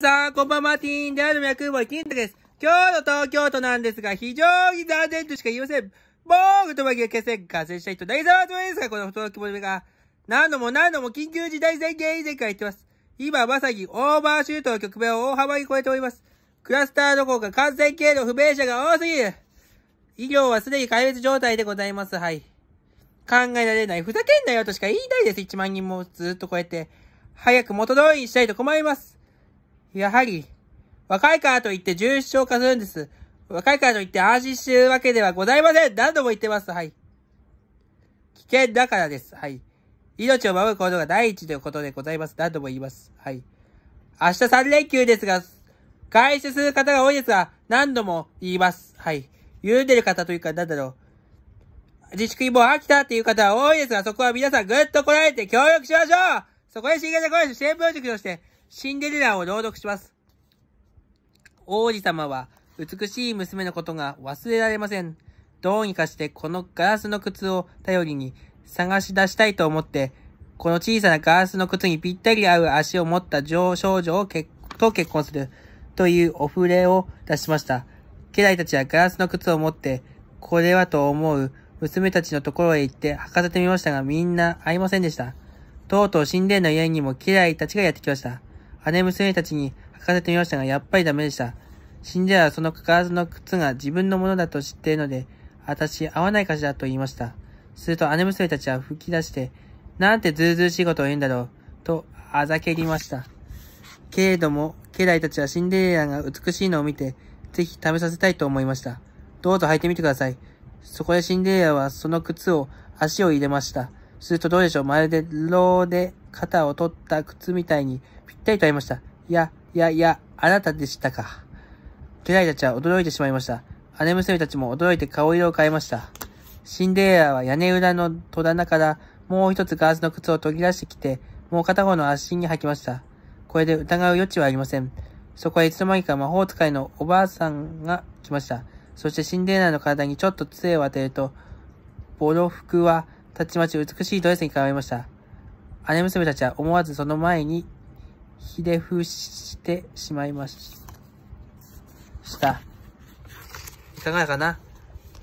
さあ、こんばんは、ティーンである脈も金太です。今日の東京都なんですが、非常に残念としか言いません。防具と紛が決戦感染したい人、大沢とめですが、この届き物が、何度も何度も緊急事態宣言以前から言ってます。今まさにオーバーシュートの局面を大幅に超えております。クラスターどころか感染経路不明者が多すぎる。医療はすでに壊滅状態でございます。はい。考えられない。ふざけんなよとしか言いたいです。1万人もずっとこうやって。早く元通りにしたいと困ります。やはり、若いからといって重症化するんです。若いからといって安心してるわけではございません。何度も言ってます。はい。危険だからです。はい。命を守ることが第一ということでございます。何度も言います。はい。明日3連休ですが、外出する方が多いですが、何度も言います。はい。緩んでる方というか、何だろう。自粛にもう飽きたっていう方は多いですが、そこは皆さんぐっとこらえて協力しましょうそこで新型コロナ新聞塾として、シンデレラを朗読します。王子様は美しい娘のことが忘れられません。どうにかしてこのガラスの靴を頼りに探し出したいと思って、この小さなガラスの靴にぴったり合う足を持った少女をけと結婚するというお触れを出しました。家来たちはガラスの靴を持って、これはと思う娘たちのところへ行って履かせてみましたがみんな会いませんでした。とうとう神殿の家にも家来たちがやってきました。姉娘たちに履かせてみましたが、やっぱりダメでした。死んだはそのかラずの靴が自分のものだと知っているので、私、合わないかしらと言いました。すると姉娘たちは吹き出して、なんてずうずうしいことを言うんだろう、と、あざけりました。けれども、家来たちはシンデレラが美しいのを見て、ぜひ試させたいと思いました。どうぞ履いてみてください。そこでシンデレラはその靴を足を入れました。するとどうでしょうまるで、ローで肩を取った靴みたいにぴったりと合いました。いや、いやいや、あなたでしたか。家来たちは驚いてしまいました。姉娘たちも驚いて顔色を変えました。シンデレラは屋根裏の戸棚からもう一つガラスの靴を取り出してきて、もう片方の足に履きました。これで疑う余地はありません。そこへいつの間にか魔法使いのおばあさんが来ました。そしてシンデレラの体にちょっと杖を当てると、ボロ服はたちまち美しいドレスに変わりました。姉娘たちは思わずその前に、ひで伏してしまいました。いかがかな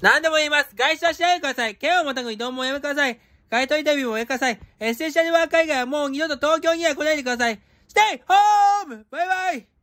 何でも言います外出はしないでください県をまたぐ移動もやめください街頭インタビューもやめくださいエッセンシャルワーカー以外はもう二度と東京には来ないでください !STAY h ホームバイバイ